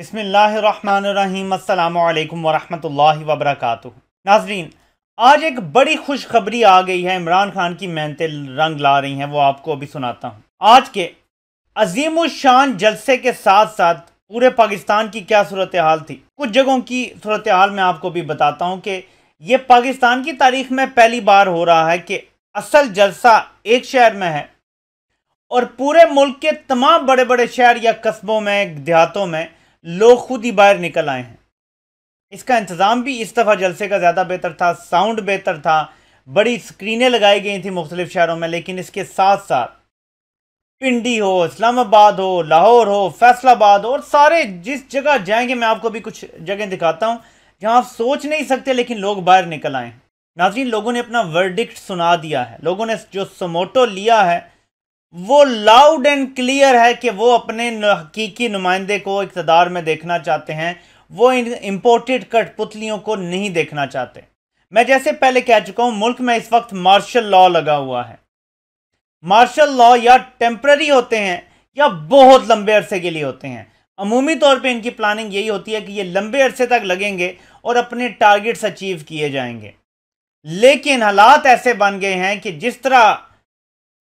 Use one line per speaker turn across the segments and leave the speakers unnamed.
बसमीम् वरहमल वबरक नाजरीन आज एक बड़ी खुशखबरी आ गई है इमरान खान की मेहनतें रंग ला रही हैं वो आपको अभी सुनाता हूँ आज के अजीम शान जलसे के साथ साथ पूरे पाकिस्तान की क्या सूरत हाल थी कुछ जगहों की सूरत हाल मैं आपको भी बताता हूँ कि ये पाकिस्तान की तारीख में पहली बार हो रहा है कि असल जलसा एक शहर में है और पूरे मुल्क के तमाम बड़े बड़े शहर या कस्बों में देहातों में लोग खुद ही बाहर निकल आए हैं इसका इंतज़ाम भी इस दफ़ा जलसे का ज़्यादा बेहतर था साउंड बेहतर था बड़ी स्क्रीनें लगाई गई थी मुख्तलिफ शहरों में लेकिन इसके साथ साथ पिंडी हो इस्लामाबाद हो लाहौर हो फैसलाबाद हो और सारे जिस जगह जाएंगे मैं आपको भी कुछ जगह दिखाता हूँ जहाँ आप सोच नहीं सकते लेकिन लोग बाहर निकल आए नाजरीन लोगों ने अपना वर्डिक्ट सुना दिया है लोगों ने जो समोटो लिया है वो लाउड एंड क्लियर है कि वो अपने हकीकी नुमाइंदे को इकतदार में देखना चाहते हैं वो इन इम्पोर्टेड कठपुतलियों को नहीं देखना चाहते मैं जैसे पहले कह चुका हूं मुल्क में इस वक्त मार्शल लॉ लगा हुआ है मार्शल लॉ या टेम्प्ररी होते हैं या बहुत लंबे अरसे के लिए होते हैं अमूमी तौर पे इनकी प्लानिंग यही होती है कि ये लंबे अरसे तक लगेंगे और अपने टारगेट्स अचीव किए जाएंगे लेकिन हालात ऐसे बन गए हैं कि जिस तरह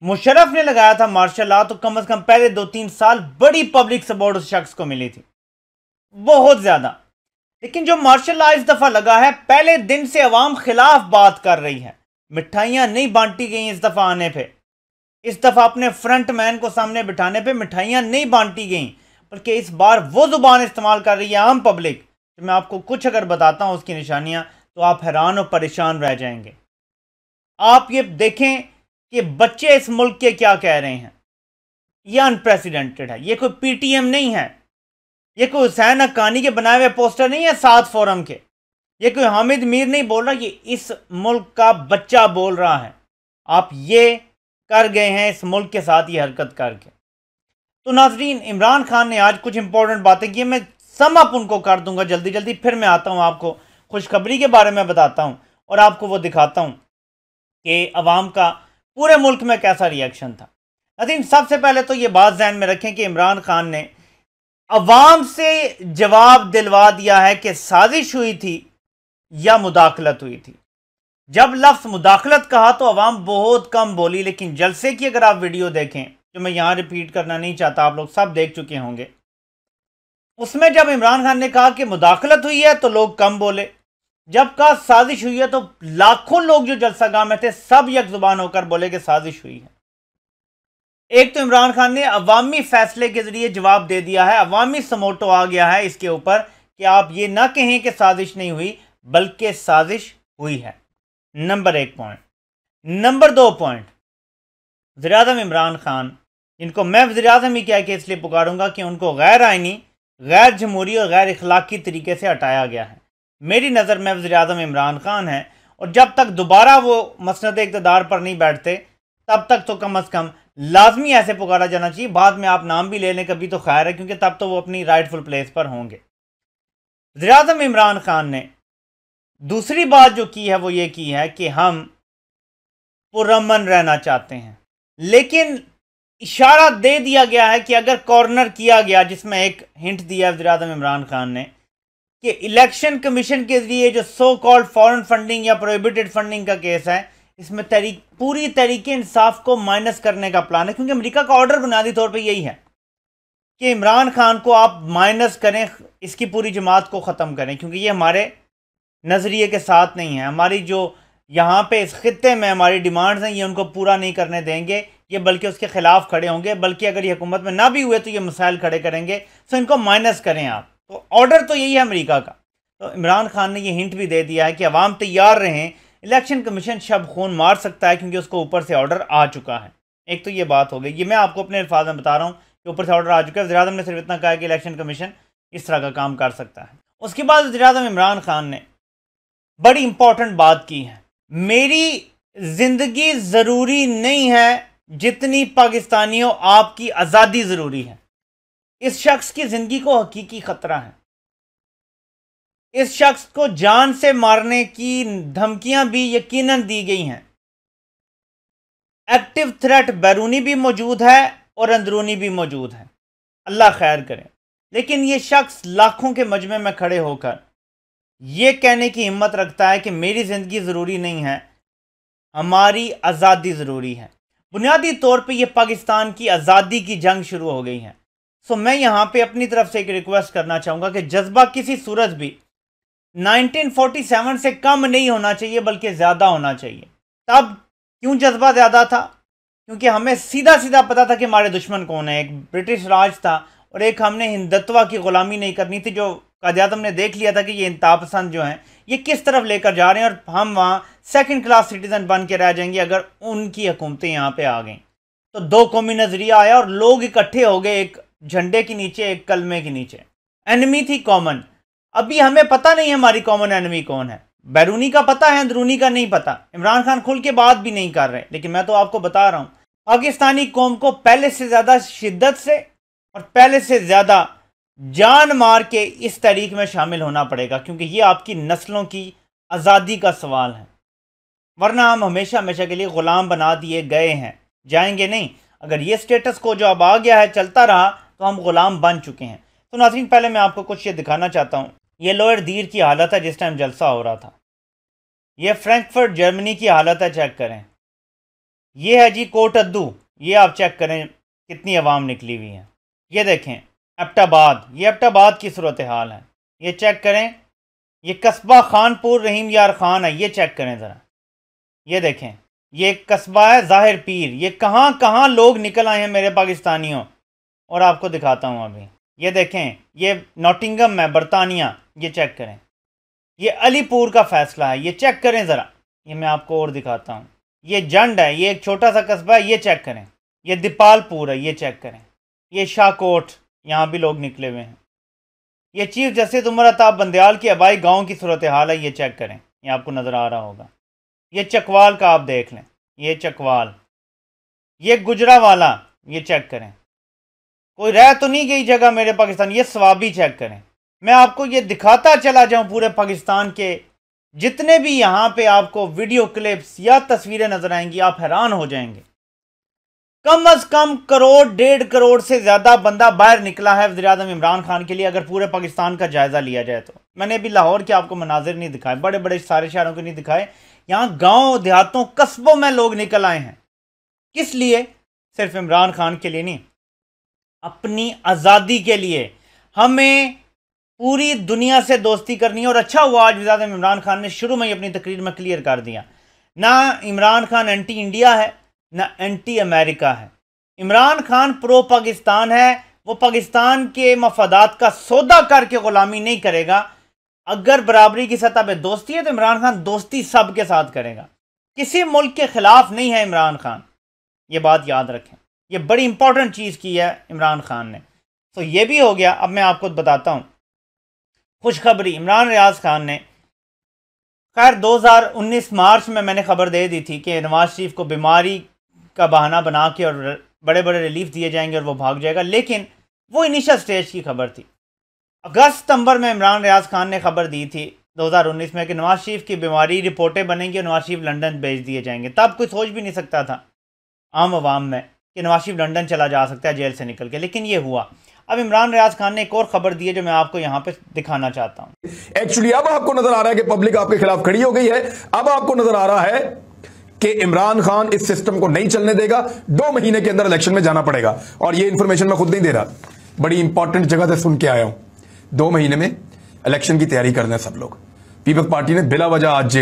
मुशरफ ने लगाया था मार्शल ला तो कम अज कम पहले दो तीन साल बड़ी पब्लिक सपोर्ट उस शख्स को मिली थी बहुत ज़्यादा लेकिन जो मार्शल ला इस दफ़ा लगा है पहले दिन से अवाम खिलाफ बात कर रही है मिठाइयां नहीं बांटी गई इस दफ़ा आने पर इस दफ़ा अपने फ्रंट मैन को सामने बिठाने पर मिठाइयां नहीं बांटी गई बल्कि इस बार वो ज़ुबान इस्तेमाल कर रही है आम पब्लिक तो मैं आपको कुछ अगर बताता हूं उसकी निशानियां तो आप हैरान और परेशान रह जाएंगे आप ये देखें कि बच्चे इस मुल्क के क्या कह रहे हैं ये अनप्रेसिडेंटेड है ये कोई पीटीएम नहीं है ये कोई हुसैन अकानी के बनाए हुए पोस्टर नहीं है सात फोरम के ये कोई हामिद मीर नहीं बोल रहा ये इस मुल्क का बच्चा बोल रहा है आप ये कर गए हैं इस मुल्क के साथ ये हरकत करके तो नाजरीन इमरान खान ने आज कुछ इंपॉर्टेंट बातें की मैं सम अप उनको कर दूंगा जल्दी जल्दी फिर मैं आता हूँ आपको खुशखबरी के बारे में बताता हूँ और आपको वो दिखाता हूँ कि आवाम का पूरे मुल्क में कैसा रिएक्शन था नदीम सबसे पहले तो ये बात जहन में रखें कि इमरान खान ने अवाम से जवाब दिलवा दिया है कि साजिश हुई थी या मुदाखलत हुई थी जब लफ्ज़ मुदाखलत कहा तो अवाम बहुत कम बोली लेकिन जलसे की अगर आप वीडियो देखें जो मैं यहाँ रिपीट करना नहीं चाहता आप लोग सब देख चुके होंगे उसमें जब इमरान खान ने कहा कि मुदाखलत हुई है तो लोग कम बोले जब का साजिश हुई है तो लाखों लोग जो गांव में थे सब यक जुबान होकर बोले कि साजिश हुई है एक तो इमरान खान ने अवामी फैसले के जरिए जवाब दे दिया है अवामी समोटो आ गया है इसके ऊपर कि आप ये ना कहें कि साजिश नहीं हुई बल्कि साजिश हुई है नंबर एक पॉइंट नंबर दो पॉइंट वजी इमरान खान इनको मैं वजी अजम ही क्या कि इसलिए पुकारूंगा कि उनको गैर आइनी गैर जमहूरी और गैर इखलाकी तरीके से हटाया गया है मेरी नज़र में वजी अजम इमरान खान हैं और जब तक दोबारा वो मसंद इकतदार पर नहीं बैठते तब तक तो कम अज़ कम लाजमी ऐसे पुकारा जाना चाहिए बाद में आप नाम भी ले लें कभी तो खैर है क्योंकि तब तो वो अपनी राइटफुल प्लेस पर होंगे वजम इमरान खान ने दूसरी बात जो की है वो ये की है कि हम पुरमन रहना चाहते हैं लेकिन इशारा दे दिया गया है कि अगर कॉर्नर किया गया जिसमें एक हिंट दिया वजराजम इमरान खान ने कि इलेक्शन कमीशन के जरिए जो सो कॉल्ड फॉरेन फंडिंग या प्रोहिबिटेड फंडिंग का केस है इसमें तरी, पूरी तरीके इंसाफ को माइनस करने का प्लान है क्योंकि अमेरिका का ऑर्डर बुनियादी तौर पर यही है कि इमरान खान को आप माइनस करें इसकी पूरी जमात को ख़त्म करें क्योंकि ये हमारे नज़रिए के साथ नहीं है हमारी जो यहाँ पर इस खत्े में हमारी डिमांड्स हैं ये उनको पूरा नहीं करने देंगे ये बल्कि उसके ख़िलाफ़ खड़े होंगे बल्कि अगर ये हुकूमत में ना भी हुए तो ये मसाइल खड़े करेंगे सो इनको माइनस करें आप तो ऑर्डर तो यही है अमेरिका का तो इमरान खान ने ये हिंट भी दे दिया है कि अवाम तैयार रहें इलेक्शन कमीशन शब खून मार सकता है क्योंकि उसको ऊपर से ऑर्डर आ चुका है एक तो ये बात हो गई ये मैं आपको अपने अल्फाज में बता रहा हूँ कि ऊपर से ऑर्डर आ चुका है वजी ने सिर्फ इतना कहा कि इलेक्शन कमीशन इस तरह का काम कर सकता है उसके बाद वजी अजम इमरान खान ने बड़ी इंपॉर्टेंट बात की है मेरी ज़िंदगी ज़रूरी नहीं है जितनी पाकिस्तानियों आपकी आज़ादी ज़रूरी है इस शख्स की जिंदगी को हकीकी खतरा है इस शख्स को जान से मारने की धमकियां भी यकीनन दी गई हैं एक्टिव थ्रेट बैरूनी भी मौजूद है और अंदरूनी भी मौजूद है अल्लाह खैर करे लेकिन ये शख्स लाखों के मजमे में खड़े होकर ये कहने की हिम्मत रखता है कि मेरी ज़िंदगी ज़रूरी नहीं है हमारी आज़ादी ज़रूरी है बुनियादी तौर पे ये पाकिस्तान की आज़ादी की जंग शुरू हो गई है सो मैं यहां पे अपनी तरफ से एक रिक्वेस्ट करना चाहूंगा कि जज्बा किसी सूरत भी 1947 से कम नहीं होना चाहिए बल्कि ज़्यादा होना चाहिए तब क्यों जज्बा ज़्यादा था क्योंकि हमें सीधा सीधा पता था कि हमारे दुश्मन कौन है एक ब्रिटिश राज था और एक हमने हिंदुत्वा की ग़ुलामी नहीं करनी थी जो कादियातम ने देख लिया था कि ये इंता पसंद जो हैं ये किस तरफ लेकर जा रहे हैं और हम वहाँ सेकंड क्लास सिटीज़न बन के रह जाएंगे अगर उनकी हुकूमतें यहाँ पे आ गई तो दो कौमी नज़रिया आया और लोग इकट्ठे हो गए एक झंडे के नीचे एक कलमे के नीचे एनिमी थी कॉमन अभी हमें पता नहीं हमारी कॉमन एनिमी कौन है बैरूनी का पता है अंदरूनी का नहीं पता इमरान खान खुल के बात भी नहीं कर रहे लेकिन मैं तो आपको बता रहा हूँ पाकिस्तानी कौम को पहले से ज़्यादा शिद्दत से और पहले से ज़्यादा जान मार के इस तहरीक में शामिल होना पड़ेगा क्योंकि ये आपकी नस्लों की आज़ादी का सवाल है वरना हम हमेशा हमेशा के लिए ग़ुलाम बना दिए गए हैं जाएंगे नहीं अगर ये स्टेटस को जो अब आ गया है चलता रहा तो हम ग़ुलाम बन चुके हैं तो नाजरीन पहले मैं आपको कुछ ये दिखाना चाहता हूँ ये लोअर दीर की हालत है जिस टाइम जलसा हो रहा था ये फ्रैंकफर्ट जर्मनी की हालत है चेक करें ये है जी कोट अद्दू ये आप चेक करें कितनी आवाम निकली हुई है ये देखें एपटाबाद ये एपटाबाद की सूरत हाल है ये चेक करें ये कस्बा खानपुर रहीम यार खान है ये चेक करें ज़रा ये देखें ये कस्बा है जाहिर पीर ये कहाँ कहाँ लोग निकल आए हैं मेरे पाकिस्तानियों और आपको दिखाता हूँ अभी ये देखें ये नोटिंगम है बरतानिया ये चेक करें ये अलीपुर का फैसला है ये चेक करें ज़रा ये मैं आपको और दिखाता हूँ ये जंड है ये एक छोटा सा कस्बा है ये चेक करें ये दीपालपुर है ये चेक करें ये शाहकोट यहाँ भी लोग निकले हुए हैं ये चीफ जस्टिस उमर अताब बंदयाल की आबाई गाँव की सूरत हाल है ये चेक करें ये आपको नज़र आ रहा होगा ये चकवाल का आप देख लें ये चकवाल ये गुजरा वाला ये चेक करें कोई रह तो नहीं गई जगह मेरे पाकिस्तान ये स्वाबी चेक करें मैं आपको ये दिखाता चला जाऊं पूरे पाकिस्तान के जितने भी यहाँ पे आपको वीडियो क्लिप्स या तस्वीरें नजर आएंगी आप हैरान हो जाएंगे कम अज कम करोड़ डेढ़ करोड़ से ज्यादा बंदा बाहर निकला है वजी अजम इमरान खान के लिए अगर पूरे पाकिस्तान का जायजा लिया जाए तो मैंने अभी लाहौर के आपको मनाजिर नहीं दिखाए बड़े बड़े सारे शहरों के नहीं दिखाए यहां गाँव देहातों कस्बों में लोग निकल आए हैं किस लिए सिर्फ इमरान खान के लिए नहीं अपनी आज़ादी के लिए हमें पूरी दुनिया से दोस्ती करनी है और अच्छा हुआ आज विजाद इमरान खान ने शुरू में ही अपनी तकरीर में क्लियर कर दिया ना इमरान खान एंटी इंडिया है ना एंटी अमेरिका है इमरान खान प्रो पाकिस्तान है वो पाकिस्तान के मफादात का सौदा करके ग़ुलामी नहीं करेगा अगर बराबरी की सतह पर दोस्ती है तो इमरान खान दोस्ती सब के साथ करेगा किसी मुल्क के ख़िलाफ़ नहीं है इमरान खान ये बात याद रखें ये बड़ी इंपॉर्टेंट चीज़ की है इमरान खान ने तो ये भी हो गया अब मैं आपको बताता हूँ खुशखबरी इमरान रियाज खान ने खैर 2019 मार्च में मैंने खबर दे दी थी कि नवाज शरीफ को बीमारी का बहाना बना के और बड़े बड़े रिलीफ दिए जाएंगे और वो भाग जाएगा लेकिन वो इनिशियल स्टेज की खबर थी अगस्त सितंबर में इमरान रियाज खान ने खबर दी थी 2019 में कि नवाज शरीफ की बीमारी रिपोर्टें बनेंगी और नवाज शरीफ लंदन भेज दिए जाएंगे तब कोई सोच भी नहीं सकता था आम आवाम में कि नवाज शरीफ लंदन चला जा सकता है जेल से निकल के लेकिन ये हुआ अब इमरान रियाज खान ने एक और खबर दी है जो मैं आपको यहां पे दिखाना चाहता हूं एक्चुअली अब आपको नजर आ रहा है कि पब्लिक आपके खिलाफ खड़ी हो गई है अब आपको नजर आ रहा है कि इमरान खान इस सिस्टम को नहीं चलने देगा दो महीने के अंदर इलेक्शन में जाना पड़ेगा और यह इंफॉर्मेशन मैं खुद नहीं दे रहा बड़ी इंपॉर्टेंट जगह से सुन के आया हूं दो महीने में इलेक्शन की तैयारी कर रहे हैं सब लोग पीपल्स पार्टी ने बिला वजह आज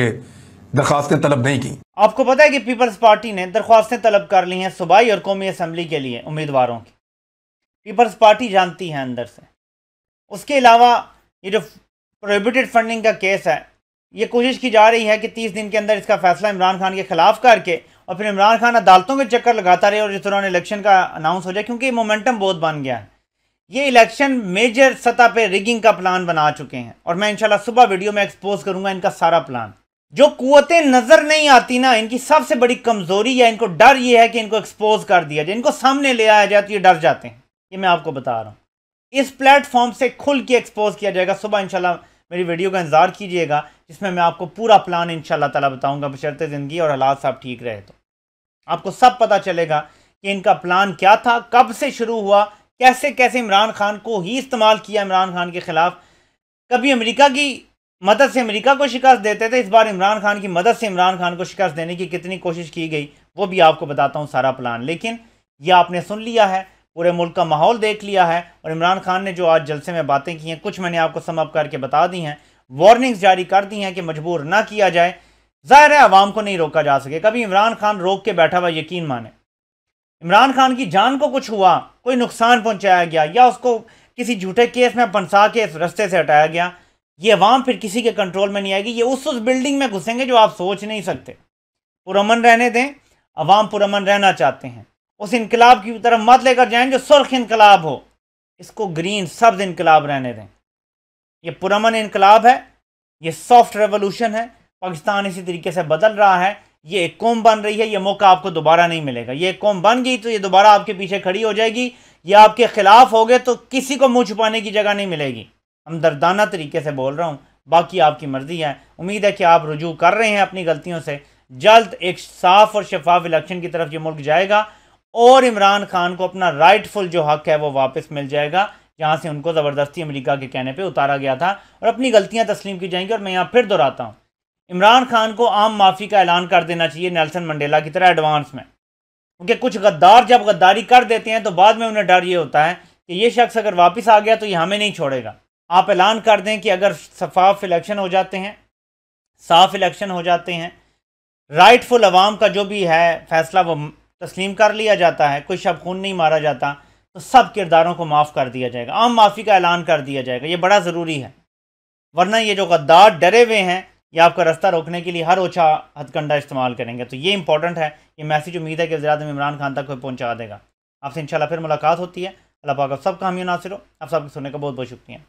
दरख्वास्तें तलब नहीं की आपको पता है कि पीपल्स पार्टी ने दरख्वास्तें तलब कर ली हैं सूबाई और कौमी असम्बली के लिए उम्मीदवारों की पीपल्स पार्टी जानती है अंदर से उसके अलावा ये जो प्रोहिबिटेड फंडिंग का केस है ये कोशिश की जा रही है कि तीस दिन के अंदर इसका फैसला इमरान खान के खिलाफ करके और फिर इमरान खान अदालतों के चक्कर लगाता रहे और जिस दौरान इलेक्शन का अनाउंस हो जाए क्योंकि मोमेंटम बहुत बन गया है ये इलेक्शन मेजर सतह पे रिगिंग का प्लान बना चुके हैं और मैं इंशाल्लाह सुबह वीडियो में एक्सपोज करूंगा इनका सारा प्लान जो कुतें नज़र नहीं आती ना इनकी सबसे बड़ी कमज़ोरी या इनको डर ये है कि इनको एक्सपोज कर दिया जाए इनको सामने ले आया जाए तो ये डर जाते हैं ये मैं आपको बता रहा हूँ इस प्लेटफॉर्म से खुल के एक्सपोज किया जाएगा सुबह इंशाल्लाह मेरी वीडियो का इंतजार कीजिएगा जिसमें मैं आपको पूरा प्लान इन ताला बताऊँगा बशरत ज़िंदगी और हालात साहब ठीक रहे तो आपको सब पता चलेगा कि इनका प्लान क्या था कब से शुरू हुआ कैसे कैसे इमरान खान को ही इस्तेमाल किया इमरान खान के ख़िलाफ़ कभी अमेरिका की मदद से अमेरिका को शिकस्त देते थे इस बार इमरान खान की मदद से इमरान खान को शिकस्त देने की कितनी कोशिश की गई वो भी आपको बताता हूँ सारा प्लान लेकिन यह आपने सुन लिया है पूरे मुल्क का माहौल देख लिया है और इमरान खान ने जो आज जलसे में बातें की हैं कुछ मैंने आपको समअप करके बता दी हैं वार्निंग्स जारी कर दी हैं कि मजबूर ना किया जाए ज़ाहिर है आवाम को नहीं रोका जा सके कभी इमरान खान रोक के बैठा हुआ यकीन माने इमरान खान की जान को कुछ हुआ कोई नुकसान पहुंचाया गया या उसको किसी झूठे केस में फंसा के इस रस्ते से हटाया गया ये अवाम फिर किसी के कंट्रोल में नहीं आएगी ये उस उस बिल्डिंग में घुसेंगे जो आप सोच नहीं सकते पुरमन रहने दें अवाम पुरमन रहना चाहते हैं उस इनकलाब की तरफ मत लेकर जाएं जो सुर्ख इनकलाब हो इसको ग्रीन सब्ज इनकलाब रहने दें ये पुरमन इनकलाब है ये सॉफ्ट रेवोल्यूशन है पाकिस्तान इसी तरीके से बदल रहा है ये एक कौम बन रही है ये मौका आपको दोबारा नहीं मिलेगा ये कौम बन गई तो ये दोबारा आपके पीछे खड़ी हो जाएगी ये आपके खिलाफ हो गए तो किसी को मुंह छुपाने की जगह नहीं मिलेगी हमदर्दाना तरीके से बोल रहा हूँ बाकी आपकी मर्ज़ी है उम्मीद है कि आप रुजू कर रहे हैं अपनी गलतियों से जल्द एक साफ़ और शफाफ इलेक्शन की तरफ ये मुल्क जाएगा और इमरान खान को अपना राइटफुल जो हक है वो वापस मिल जाएगा जहाँ से उनको ज़बरदस्ती अमेरिका के कहने पे उतारा गया था और अपनी गलतियाँ तस्लीम की जाएंगी और मैं यहाँ फिर दोहराता हूँ इमरान खान को आम माफ़ी का ऐलान कर देना चाहिए नेल्सन मंडेला की तरह एडवांस में क्योंकि कुछ गद्दार जब गद्दारी कर देते हैं तो बाद में उन्हें डर ये होता है कि ये शख्स अगर वापस आ गया तो ये हमें नहीं छोड़ेगा आप ऐलान कर दें कि अगर शफाफ इलेक्शन हो जाते हैं साफ इलेक्शन हो जाते हैं राइटफुल अवाम का जो भी है फैसला वो तस्लीम कर लिया जाता है कोई शब खून नहीं मारा जाता तो सब किरदारों को माफ़ कर दिया जाएगा आम माफ़ी का ऐलान कर दिया जाएगा ये बड़ा ज़रूरी है वरना ये जो गद्दार डरे हुए हैं ये आपका रास्ता रोकने के लिए हर ओछा हथकंडा इस्तेमाल करेंगे तो ये इंपॉर्टेंट है ये मैसेज उम्मीद है कि वजरात इमरान खान तक कोई पहुँचा देगा आपसे इन फिर मुलाकात होती है अल्लाह पाक आप सबका नासिर हो आप सबके सुनने का बहुत बहुत शुक्रिया